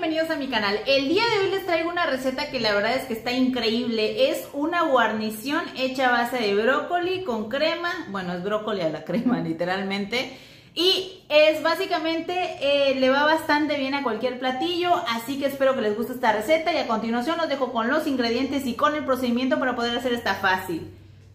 bienvenidos a mi canal. El día de hoy les traigo una receta que la verdad es que está increíble. Es una guarnición hecha a base de brócoli con crema. Bueno, es brócoli a la crema literalmente. Y es básicamente, eh, le va bastante bien a cualquier platillo, así que espero que les guste esta receta y a continuación los dejo con los ingredientes y con el procedimiento para poder hacer esta fácil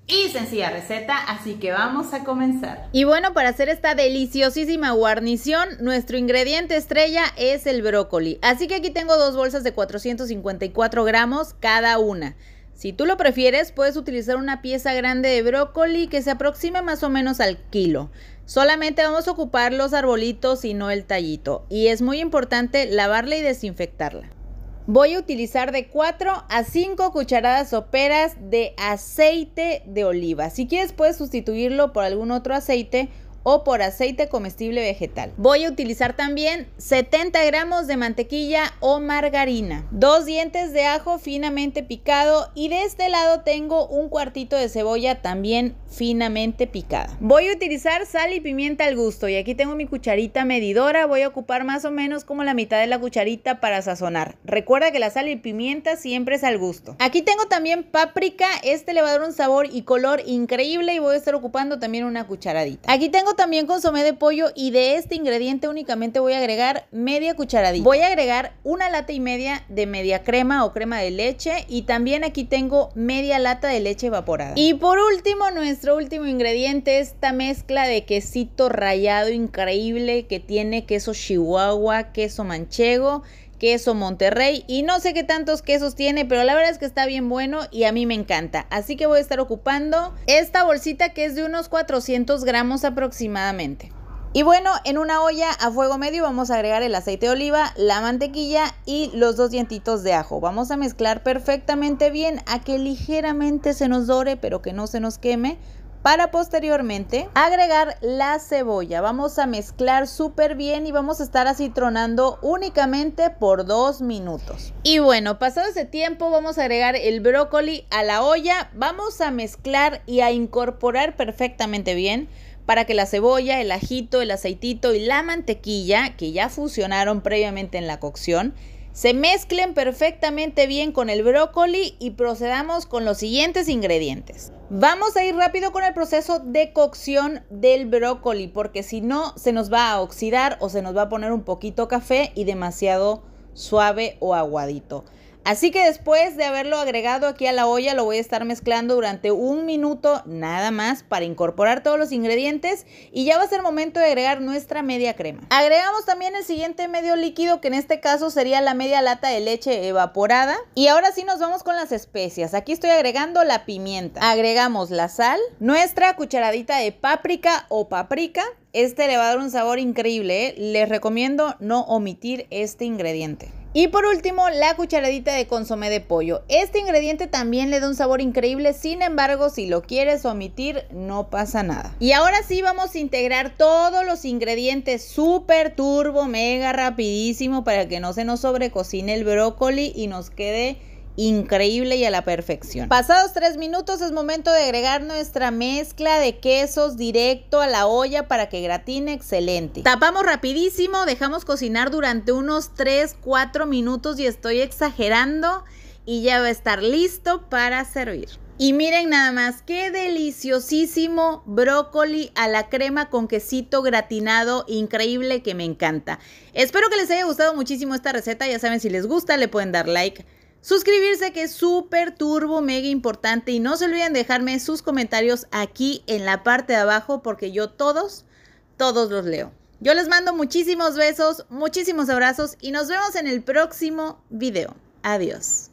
y sencilla receta, así que vamos a comenzar. Y bueno, para hacer esta deliciosísima guarnición, nuestro ingrediente estrella es el brócoli. Así que aquí tengo dos bolsas de 454 gramos cada una. Si tú lo prefieres, puedes utilizar una pieza grande de brócoli que se aproxime más o menos al kilo. Solamente vamos a ocupar los arbolitos y no el tallito. Y es muy importante lavarla y desinfectarla. Voy a utilizar de 4 a 5 cucharadas soperas de aceite de oliva. Si quieres puedes sustituirlo por algún otro aceite o por aceite comestible vegetal. Voy a utilizar también 70 gramos de mantequilla o margarina, dos dientes de ajo finamente picado y de este lado tengo un cuartito de cebolla también finamente picada. Voy a utilizar sal y pimienta al gusto y aquí tengo mi cucharita medidora, voy a ocupar más o menos como la mitad de la cucharita para sazonar. Recuerda que la sal y pimienta siempre es al gusto. Aquí tengo también páprica, este le va a dar un sabor y color increíble y voy a estar ocupando también una cucharadita. Aquí tengo también consomé de pollo y de este ingrediente únicamente voy a agregar media cucharadita. Voy a agregar una lata y media de media crema o crema de leche y también aquí tengo media lata de leche evaporada. Y por último, nuestro último ingrediente, esta mezcla de quesito rallado increíble que tiene queso chihuahua, queso manchego queso Monterrey y no sé qué tantos quesos tiene, pero la verdad es que está bien bueno y a mí me encanta. Así que voy a estar ocupando esta bolsita que es de unos 400 gramos aproximadamente. Y bueno, en una olla a fuego medio vamos a agregar el aceite de oliva, la mantequilla y los dos dientitos de ajo. Vamos a mezclar perfectamente bien a que ligeramente se nos dore, pero que no se nos queme para posteriormente agregar la cebolla. Vamos a mezclar súper bien y vamos a estar así tronando únicamente por dos minutos. Y bueno, pasado ese tiempo vamos a agregar el brócoli a la olla. Vamos a mezclar y a incorporar perfectamente bien para que la cebolla, el ajito, el aceitito y la mantequilla que ya fusionaron previamente en la cocción se mezclen perfectamente bien con el brócoli y procedamos con los siguientes ingredientes. Vamos a ir rápido con el proceso de cocción del brócoli porque si no se nos va a oxidar o se nos va a poner un poquito café y demasiado suave o aguadito. Así que después de haberlo agregado aquí a la olla, lo voy a estar mezclando durante un minuto nada más para incorporar todos los ingredientes y ya va a ser momento de agregar nuestra media crema. Agregamos también el siguiente medio líquido que en este caso sería la media lata de leche evaporada. Y ahora sí nos vamos con las especias. Aquí estoy agregando la pimienta. Agregamos la sal, nuestra cucharadita de páprica o paprika, este le va a dar un sabor increíble. ¿eh? Les recomiendo no omitir este ingrediente. Y por último, la cucharadita de consomé de pollo. Este ingrediente también le da un sabor increíble, sin embargo, si lo quieres omitir, no pasa nada. Y ahora sí vamos a integrar todos los ingredientes súper turbo, mega rapidísimo para que no se nos sobrecocine el brócoli y nos quede increíble y a la perfección. Pasados tres minutos es momento de agregar nuestra mezcla de quesos directo a la olla para que gratine excelente. Tapamos rapidísimo, dejamos cocinar durante unos 3, 4 minutos y estoy exagerando y ya va a estar listo para servir. Y miren nada más, qué deliciosísimo brócoli a la crema con quesito gratinado, increíble que me encanta. Espero que les haya gustado muchísimo esta receta, ya saben si les gusta le pueden dar like Suscribirse que es súper turbo, mega importante y no se olviden dejarme sus comentarios aquí en la parte de abajo porque yo todos, todos los leo. Yo les mando muchísimos besos, muchísimos abrazos y nos vemos en el próximo video. Adiós.